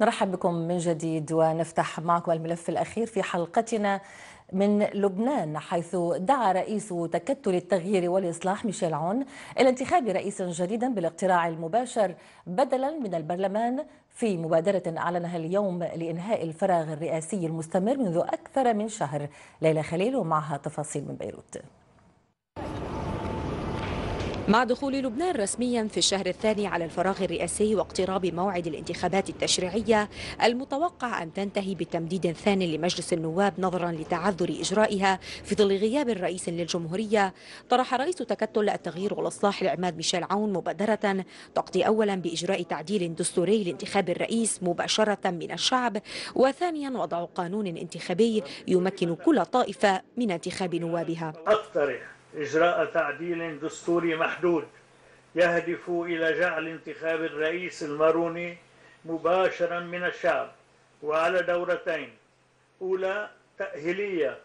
نرحب بكم من جديد ونفتح معكم الملف الأخير في حلقتنا من لبنان حيث دعا رئيس تكتل التغيير والإصلاح ميشيل عون إلى انتخاب رئيس جديدا بالاقتراع المباشر بدلا من البرلمان في مبادرة أعلنها اليوم لإنهاء الفراغ الرئاسي المستمر منذ أكثر من شهر ليلى خليل ومعها تفاصيل من بيروت مع دخول لبنان رسميا في الشهر الثاني على الفراغ الرئاسي واقتراب موعد الانتخابات التشريعية المتوقع أن تنتهي بتمديد ثاني لمجلس النواب نظرا لتعذر إجرائها في ظل غياب رئيس للجمهورية طرح رئيس تكتل التغيير والإصلاح العماد ميشيل عون مبادرة تقضي أولا بإجراء تعديل دستوري لانتخاب الرئيس مباشرة من الشعب وثانيا وضع قانون انتخابي يمكن كل طائفة من انتخاب نوابها أقترح إجراء تعديل دستوري محدود يهدف إلى جعل انتخاب الرئيس الماروني مباشرا من الشعب وعلى دورتين أولى تأهيلية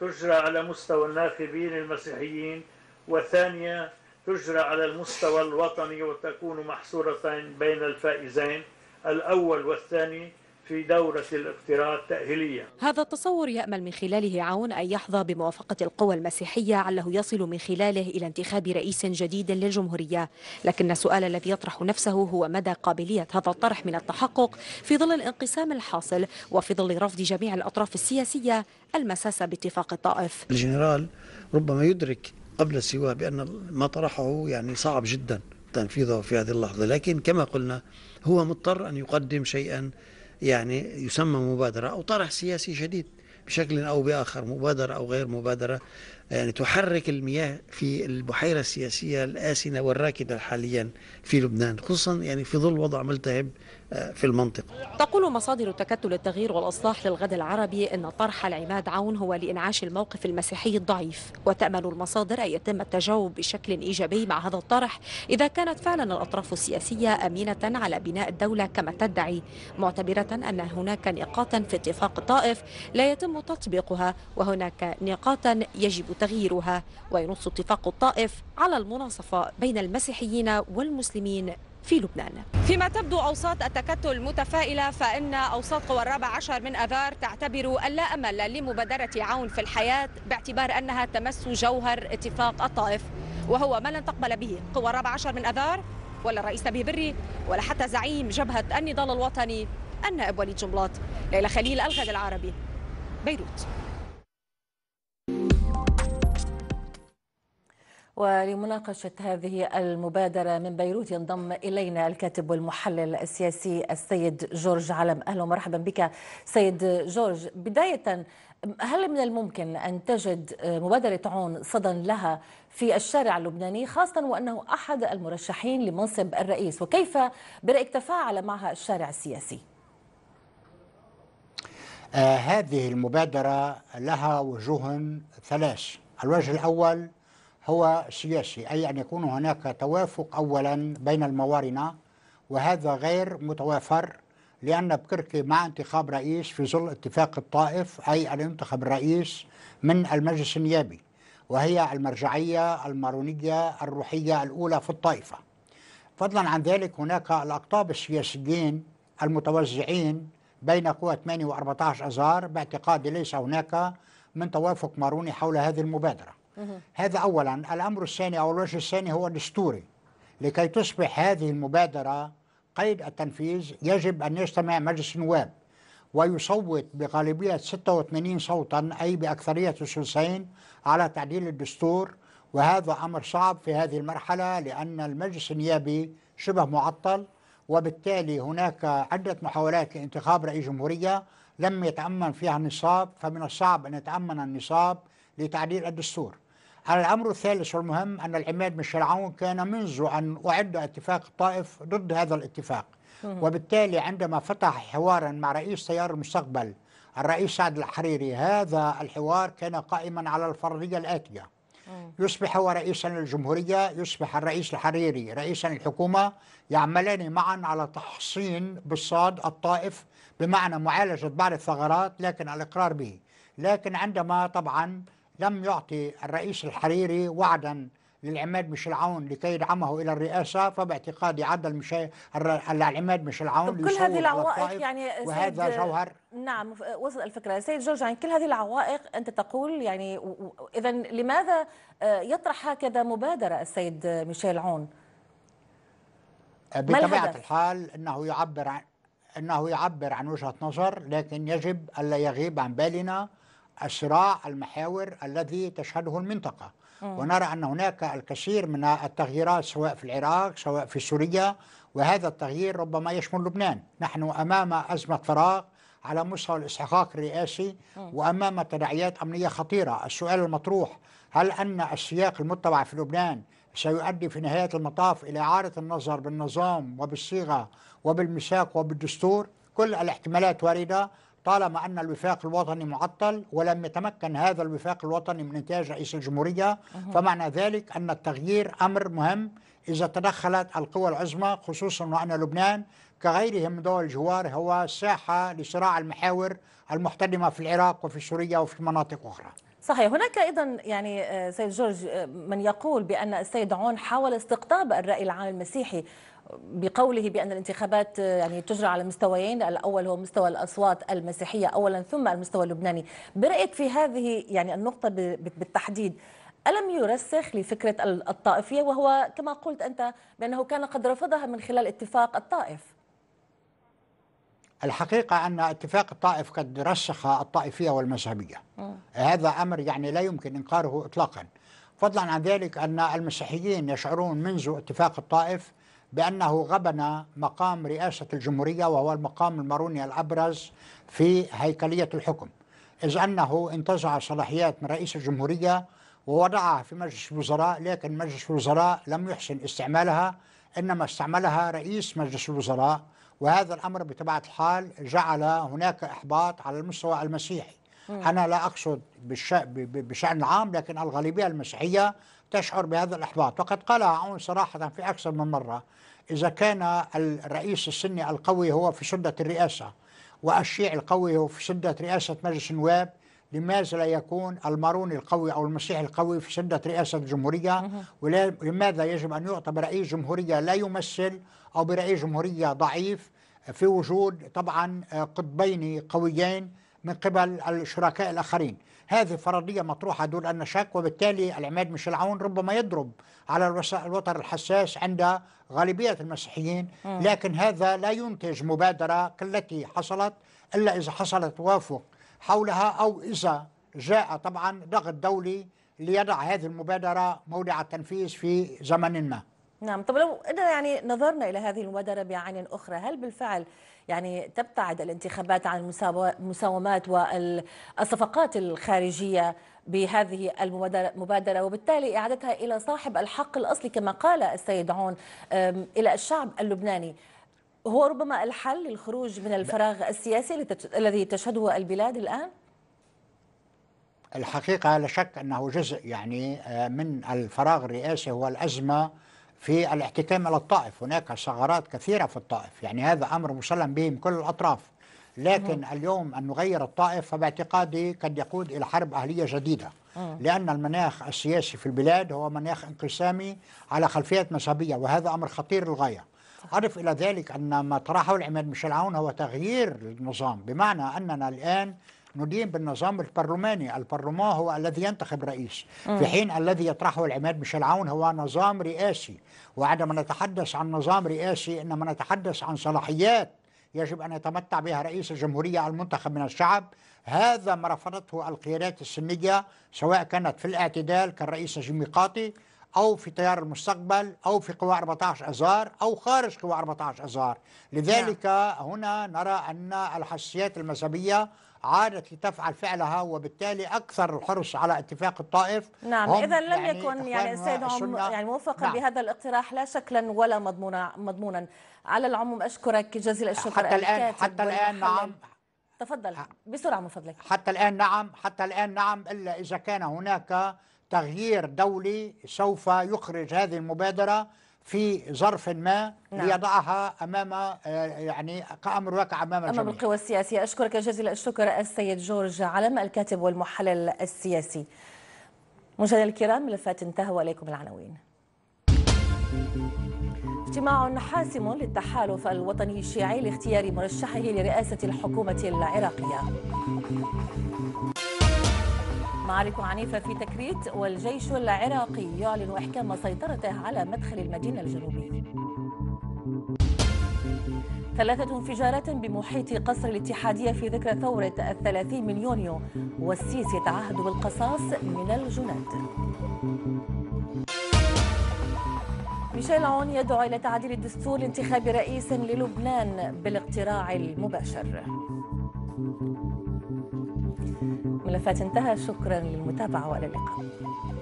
تجرى على مستوى الناخبين المسيحيين والثانية تجرى على المستوى الوطني وتكون محصورة بين الفائزين الأول والثاني في دورة الاقتراع التأهيلية هذا التصور يأمل من خلاله عون أن يحظى بموافقة القوى المسيحية علّه يصل من خلاله إلى انتخاب رئيس جديد للجمهورية لكن السؤال الذي يطرح نفسه هو مدى قابلية هذا الطرح من التحقق في ظل الانقسام الحاصل وفي ظل رفض جميع الأطراف السياسية المساس باتفاق الطائف الجنرال ربما يدرك قبل السواء بأن ما طرحه يعني صعب جدا تنفيذه في هذه اللحظة لكن كما قلنا هو مضطر أن يقدم شيئا يعني يسمى مبادرة أو طرح سياسي جديد بشكل أو بآخر مبادرة أو غير مبادرة يعني آه، تحرك المياه في البحيرة السياسية الآسنة والراكدة حاليا في لبنان خصوصا يعني في ظل وضع ملتهب آه، في المنطقة تقول مصادر تكتل التغيير والإصلاح للغد العربي أن طرح العماد عون هو لإنعاش الموقف المسيحي الضعيف وتأمل المصادر أن يتم التجاوب بشكل إيجابي مع هذا الطرح إذا كانت فعلا الأطراف السياسية أمينة على بناء الدولة كما تدعي معتبرة أن هناك نقاطا في اتفاق طائف لا يتم تطبيقها وهناك نقاطا يجب تغييرها وينص اتفاق الطائف على المناصفة بين المسيحيين والمسلمين في لبنان فيما تبدو أوساط التكتل متفائلة فإن أوساط قوى الرابع عشر من أذار تعتبر اللا أمل لمبادرة عون في الحياة باعتبار أنها تمس جوهر اتفاق الطائف وهو ما لن تقبل به قوى الرابع عشر من أذار ولا الرئيس نبيه بري ولا حتى زعيم جبهة النضال الوطني النائب وليد جملاط ليلى خليل الغد العربي بيروت ولمناقشة هذه المبادرة من بيروت ينضم إلينا الكاتب والمحلل السياسي السيد جورج علم أهلا ومرحبا بك سيد جورج بداية هل من الممكن أن تجد مبادرة عون صدى لها في الشارع اللبناني خاصة وأنه أحد المرشحين لمنصب الرئيس وكيف برأيك تفاعل معها الشارع السياسي؟ آه هذه المبادرة لها وجوه ثلاث الوجه الأول هو سياسي أي أن يكون هناك توافق أولا بين الموارنة وهذا غير متوافر لأن بكركي مع انتخاب رئيس في ظل اتفاق الطائف أي أن ينتخب الرئيس من المجلس النيابي وهي المرجعية المارونية الروحية الأولى في الطائفة فضلا عن ذلك هناك الأقطاب السياسيين المتوزعين بين قوى 8 و 14 أذار باعتقادي ليس هناك من توافق ماروني حول هذه المبادرة هذا أولا الأمر الثاني أو الوجه الثاني هو الدستوري لكي تصبح هذه المبادرة قيد التنفيذ يجب أن يجتمع مجلس النواب ويصوت بغالبية 86 صوتا أي بأكثرية الثلثين على تعديل الدستور وهذا أمر صعب في هذه المرحلة لأن المجلس النيابي شبه معطل وبالتالي هناك عدة محاولات لانتخاب رئيس جمهورية لم يتأمن فيها النصاب فمن الصعب أن يتأمن النصاب لتعديل الدستور الأمر الثالث والمهم أن العماد بن شرعون كان منذ أن أعد اتفاق الطائف ضد هذا الاتفاق وبالتالي عندما فتح حوارا مع رئيس تيار المستقبل الرئيس سعد الحريري هذا الحوار كان قائما على الفرضية الآتية يصبح هو رئيسا للجمهورية يصبح الرئيس الحريري رئيسا للحكومة يعملان معا على تحصين بالصاد الطائف بمعنى معالجة بعض الثغرات لكن الإقرار به لكن عندما طبعا لم يعطي الرئيس الحريري وعدا للعماد مش عون لكي يدعمه الى الرئاسه فباعتقادي عدى المشا... العماد مش عون كل هذه العوائق يعني وهذا جوهر نعم وصل الفكره سيد جورج يعني كل هذه العوائق انت تقول يعني اذا لماذا آه، يطرح هكذا مبادره السيد ميشيل عون؟ بطبيعه الحال انه يعبر عن انه يعبر عن وجهه نظر لكن يجب الا يغيب عن بالنا الصراع المحاور الذي تشهده المنطقة ونرى أن هناك الكثير من التغييرات سواء في العراق سواء في سوريا وهذا التغيير ربما يشمل لبنان نحن أمام أزمة فراغ على مستوى الإسحاق الرئاسي وأمام تداعيات أمنية خطيرة السؤال المطروح هل أن السياق المتبع في لبنان سيؤدي في نهاية المطاف إلى إعادة النظر بالنظام وبالصيغة وبالميثاق وبالدستور كل الاحتمالات واردة طالما أن الوفاق الوطني معطل ولم يتمكن هذا الوفاق الوطني من إنتاج رئيس الجمهورية فمعنى ذلك أن التغيير أمر مهم إذا تدخلت القوى العظمى خصوصا وأن لبنان كغيرهم من دول الجوار هو ساحة لصراع المحاور المحتدمة في العراق وفي سوريا وفي مناطق أخرى صحيح هناك ايضا يعني آه، سيد جورج آه، من يقول بان السيد عون حاول استقطاب الراي العام المسيحي بقوله بأن الانتخابات آه، يعني تجرى على مستويين الأول هو مستوى الأصوات المسيحية أولا ثم المستوى اللبناني برأيك في هذه يعني النقطة بالتحديد ألم يرسخ لفكرة الطائفية وهو كما قلت أنت بأنه كان قد رفضها من خلال اتفاق الطائف الحقيقة أن اتفاق الطائف قد رسخ الطائفية والمذهبية هذا أمر يعني لا يمكن إنكاره إطلاقا فضلا عن ذلك أن المسيحيين يشعرون منذ اتفاق الطائف بأنه غبن مقام رئاسة الجمهورية وهو المقام الماروني الأبرز في هيكلية الحكم إذ أنه انتزع صلاحيات من رئيس الجمهورية ووضعها في مجلس الوزراء لكن مجلس الوزراء لم يحسن استعمالها إنما استعملها رئيس مجلس الوزراء وهذا الأمر بطبيعة الحال جعل هناك إحباط على المستوى المسيحي أنا لا أقصد بشأن عام لكن الغالبية المسيحية تشعر بهذا الإحباط وقد قال عون صراحة في أكثر من مرة إذا كان الرئيس السني القوي هو في سدة الرئاسة والشيعي القوي هو في سدة رئاسة مجلس النواب لماذا لا يكون الماروني القوي أو المسيحي القوي في سدة رئاسة الجمهورية ولماذا يجب أن يعطى برئيس جمهورية لا يمثل أو برئيس جمهورية ضعيف في وجود طبعا قطبين قويين من قبل الشركاء الآخرين هذه فرضية مطروحة دون أن شك وبالتالي العماد ميشيل عون ربما يضرب على الوتر الحساس عند غالبية المسيحيين لكن هذا لا ينتج مبادرة كالتي حصلت إلا إذا حصل توافق حولها أو إذا جاء طبعا ضغط دولي ليضع هذه المبادرة موضع التنفيذ في زمن ما نعم طب لو إذا يعني نظرنا إلى هذه المبادرة بعين أخرى هل بالفعل يعني تبتعد الانتخابات عن المساومات والصفقات الخارجية بهذه المبادرة وبالتالي إعادتها إلى صاحب الحق الأصلي كما قال السيد عون إلى الشعب اللبناني هو ربما الحل للخروج من الفراغ السياسي الذي تشهده البلاد الآن؟ الحقيقة لا شك أنه جزء يعني آه، من الفراغ الرئاسي هو الأزمة في الاحتكام إلى الطائف هناك ثغرات كثيرة في الطائف يعني هذا أمر مسلم به من كل الأطراف لكن مم. اليوم أن نغير الطائف فباعتقادي قد يقود إلى حرب أهلية جديدة مم. لأن المناخ السياسي في البلاد هو مناخ انقسامي على خلفيات مذهبية وهذا أمر خطير للغاية أضف إلى ذلك أن ما طرحه العماد ميشيل عون هو تغيير النظام بمعنى أننا الآن ندين بالنظام البرلماني البرلمان هو الذي ينتخب رئيس في حين الذي يطرحه العماد ميشيل عون هو نظام رئاسي وعندما نتحدث عن نظام رئاسي إنما نتحدث عن صلاحيات يجب أن يتمتع بها رئيس الجمهورية المنتخب من الشعب هذا ما رفضته القيادات السنية سواء كانت في الاعتدال كالرئيس جيمي قاطي أو في تيار المستقبل أو في قوى 14 أذار أو خارج قوى 14 أذار نعم. لذلك هنا نرى أن الحساسيات المذهبية عادت لتفعل فعلها وبالتالي اكثر الحرص على اتفاق الطائف نعم اذا لم يعني يكن يعني السيد يعني موافقا نعم. بهذا الاقتراح لا شكلا ولا مضمونا مضمونا على العموم اشكرك جزيل الشكر حتى الان حتى الان نعم تفضل بسرعه من فضلك حتى الان نعم حتى الان نعم الا اذا كان هناك تغيير دولي سوف يخرج هذه المبادره في ظرف ما نعم. ليضعها امام آه، يعني كامر واقع امام الجميع. امام القوى السياسيه اشكرك جزيل الشكر السيد جورج علم الكاتب والمحلل السياسي. مشاهدينا الكرام ملفات انتهى واليكم العناوين. اجتماع حاسم للتحالف الوطني الشيعي لاختيار مرشحه لرئاسه الحكومه العراقيه. معارك عنيفة في تكريت والجيش العراقي يعلن إحكام سيطرته على مدخل المدينة الجنوبية ثلاثة انفجارات بمحيط قصر الاتحادية في ذكرى ثورة الثلاثين من يونيو والسيسي يتعهد بالقصاص من الجنود ميشيل عون يدعو إلى تعديل الدستور لانتخاب رئيس للبنان بالاقتراع المباشر ملفات انتهى شكرا للمتابعة وإلى اللقاء